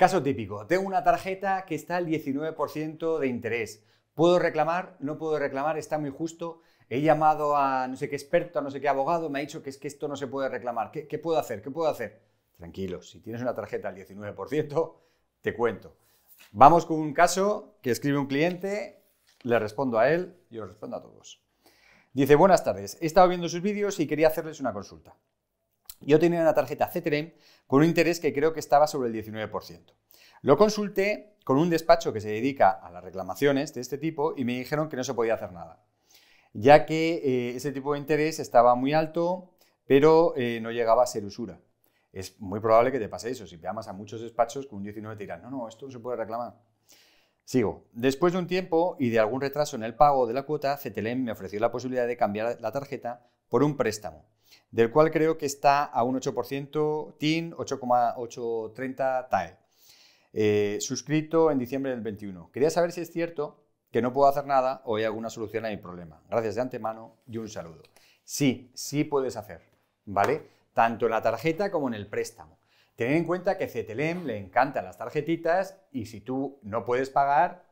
Caso típico, tengo una tarjeta que está al 19% de interés. ¿Puedo reclamar? ¿No puedo reclamar? ¿Está muy justo? He llamado a no sé qué experto, a no sé qué abogado, me ha dicho que es que esto no se puede reclamar. ¿Qué, puedo hacer? ¿Qué puedo hacer? Tranquilo, si tienes una tarjeta al 19%, te cuento. Vamos con un caso que escribe un cliente, le respondo a él y os respondo a todos. Dice, buenas tardes, he estado viendo sus vídeos y quería hacerles una consulta yo tenía una tarjeta CTREM con un interés que creo que estaba sobre el 19%. Lo consulté con un despacho que se dedica a las reclamaciones de este tipo y me dijeron que no se podía hacer nada, ya que eh, ese tipo de interés estaba muy alto, pero eh, no llegaba a ser usura. Es muy probable que te pase eso. Si te llamas a muchos despachos con un 19 te dirán, no, no, esto no se puede reclamar. Sigo. Después de un tiempo y de algún retraso en el pago de la cuota, CTLEM me ofreció la posibilidad de cambiar la tarjeta por un préstamo del cual creo que está a un 8% TIN 8,830 TAE, eh, suscrito en diciembre del 21. Quería saber si es cierto que no puedo hacer nada o hay alguna solución a mi problema. Gracias de antemano y un saludo. Sí, sí puedes hacer, ¿vale? Tanto en la tarjeta como en el préstamo. Tened en cuenta que CTLM le encantan las tarjetitas y si tú no puedes pagar,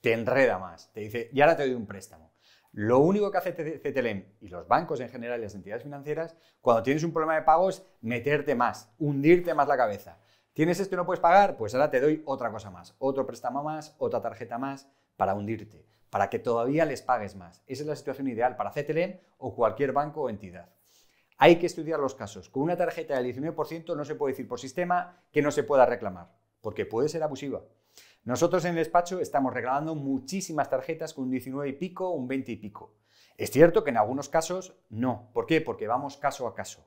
te enreda más. Te dice, y ahora te doy un préstamo. Lo único que hace CTLM e y los bancos en general y las entidades financieras, cuando tienes un problema de pago es meterte más, hundirte más la cabeza. ¿Tienes esto y no puedes pagar? Pues ahora te doy otra cosa más, otro préstamo más, otra tarjeta más para hundirte, para que todavía les pagues más. Esa es la situación ideal para CTLM e o cualquier banco o entidad. Hay que estudiar los casos. Con una tarjeta del 19% no se puede decir por sistema que no se pueda reclamar, porque puede ser abusiva. Nosotros en el despacho estamos reclamando muchísimas tarjetas con un 19 y pico, un 20 y pico. Es cierto que en algunos casos no. ¿Por qué? Porque vamos caso a caso.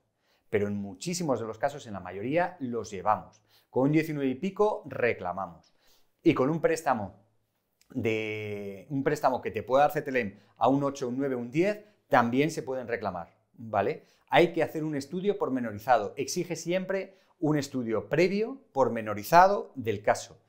Pero en muchísimos de los casos, en la mayoría, los llevamos. Con un 19 y pico reclamamos. Y con un préstamo de un préstamo que te pueda dar CTLM a un 8, un 9, un 10, también se pueden reclamar, ¿vale? Hay que hacer un estudio pormenorizado. Exige siempre un estudio previo, pormenorizado del caso.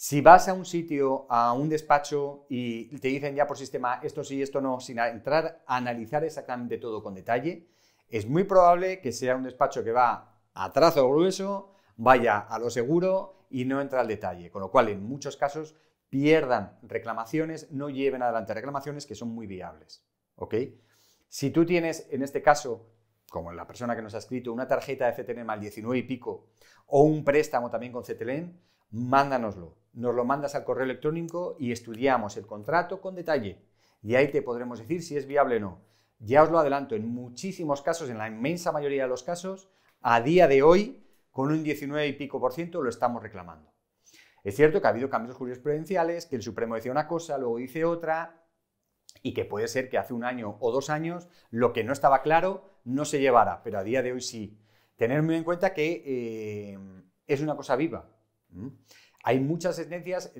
Si vas a un sitio, a un despacho y te dicen ya por sistema esto sí, esto no, sin entrar a analizar exactamente todo con detalle, es muy probable que sea un despacho que va a trazo grueso, vaya a lo seguro y no entra al detalle. Con lo cual, en muchos casos, pierdan reclamaciones, no lleven adelante reclamaciones que son muy viables. ¿Ok? Si tú tienes, en este caso, como la persona que nos ha escrito, una tarjeta de CTLM al 19 y pico o un préstamo también con CTLM, mándanoslo. Nos lo mandas al correo electrónico y estudiamos el contrato con detalle. Y ahí te podremos decir si es viable o no. Ya os lo adelanto, en muchísimos casos, en la inmensa mayoría de los casos, a día de hoy, con un 19 y pico por ciento lo estamos reclamando. Es cierto que ha habido cambios jurisprudenciales, que el Supremo decía una cosa, luego dice otra, y que puede ser que hace un año o dos años lo que no estaba claro no se llevara, pero a día de hoy sí. Tener muy en cuenta que eh, es una cosa viva, hay muchas sentencias,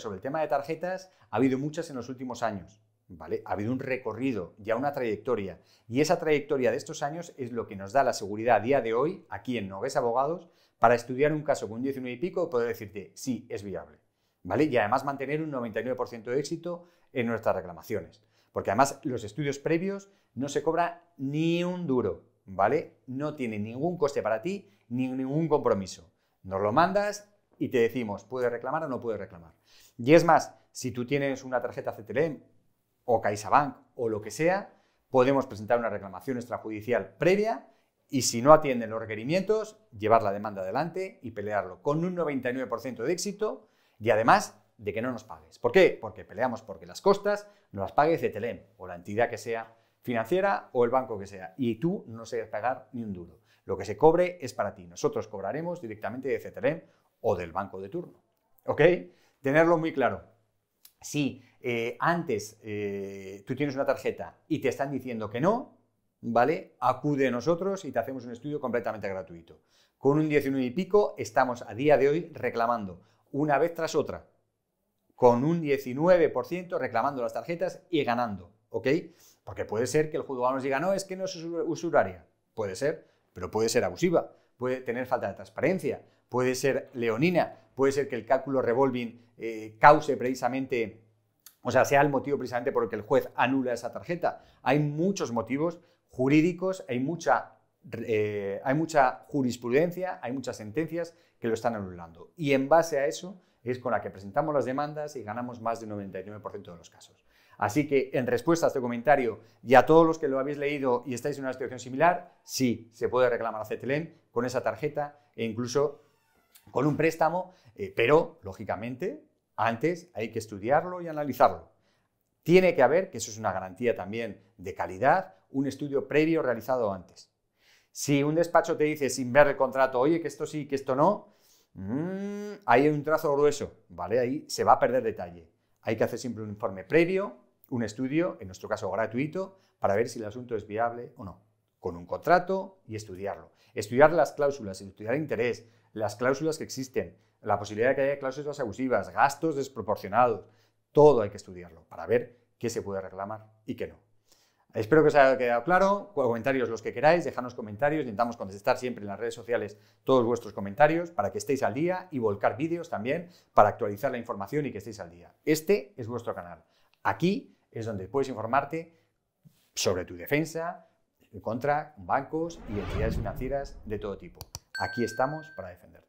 sobre el tema de tarjetas, ha habido muchas en los últimos años. ¿Vale? Ha habido un recorrido, ya una trayectoria. Y esa trayectoria de estos años es lo que nos da la seguridad a día de hoy, aquí en Noves Abogados, para estudiar un caso con un 19 y pico y poder decirte, sí, es viable. ¿Vale? Y además mantener un 99% de éxito en nuestras reclamaciones. Porque además los estudios previos no se cobra ni un duro, ¿vale? No tiene ningún coste para ti ni ningún compromiso. Nos lo mandas y te decimos, ¿puede reclamar o no puede reclamar. Y es más, si tú tienes una tarjeta CTLM e o CaixaBank o lo que sea, podemos presentar una reclamación extrajudicial previa y si no atienden los requerimientos, llevar la demanda adelante y pelearlo con un 99% de éxito y además de que no nos pagues. ¿Por qué? Porque peleamos porque las costas no las pague CTLM e o la entidad que sea financiera o el banco que sea, y tú no sabes pagar ni un duro. Lo que se cobre es para ti. Nosotros cobraremos directamente de Ceterem o del banco de turno. ¿Ok? Tenerlo muy claro. Si eh, antes eh, tú tienes una tarjeta y te están diciendo que no, ¿vale? Acude a nosotros y te hacemos un estudio completamente gratuito. Con un 19 y pico estamos a día de hoy reclamando una vez tras otra, con un 19% reclamando las tarjetas y ganando, ¿ok? Porque puede ser que el juzgado nos diga, no, es que no es usuraria. Puede ser, pero puede ser abusiva, puede tener falta de transparencia, puede ser leonina, puede ser que el cálculo revolving eh, cause precisamente, o sea, sea el motivo precisamente por el que el juez anula esa tarjeta. Hay muchos motivos jurídicos, hay mucha eh, hay mucha jurisprudencia, hay muchas sentencias que lo están anulando. Y en base a eso es con la que presentamos las demandas y ganamos más del 99% de los casos. Así que en respuesta a este comentario y a todos los que lo habéis leído y estáis en una situación similar, sí, se puede reclamar a Cetelén con esa tarjeta e incluso con un préstamo, eh, pero lógicamente antes hay que estudiarlo y analizarlo. Tiene que haber, que eso es una garantía también de calidad, un estudio previo realizado antes. Si un despacho te dice sin ver el contrato, oye, que esto sí, que esto no, mm, hay un trazo grueso, ¿vale? Ahí se va a perder detalle. Hay que hacer siempre un informe previo, un estudio, en nuestro caso gratuito, para ver si el asunto es viable o no, con un contrato y estudiarlo. Estudiar las cláusulas, estudiar interés, las cláusulas que existen, la posibilidad de que haya cláusulas abusivas, gastos desproporcionados, todo hay que estudiarlo para ver qué se puede reclamar y qué no. Espero que os haya quedado claro. Comentarios los que queráis, dejadnos comentarios. Intentamos contestar siempre en las redes sociales todos vuestros comentarios para que estéis al día y volcar vídeos también para actualizar la información y que estéis al día. Este es vuestro canal. Aquí es donde puedes informarte sobre tu defensa, contra bancos y entidades financieras de todo tipo. Aquí estamos para defenderte.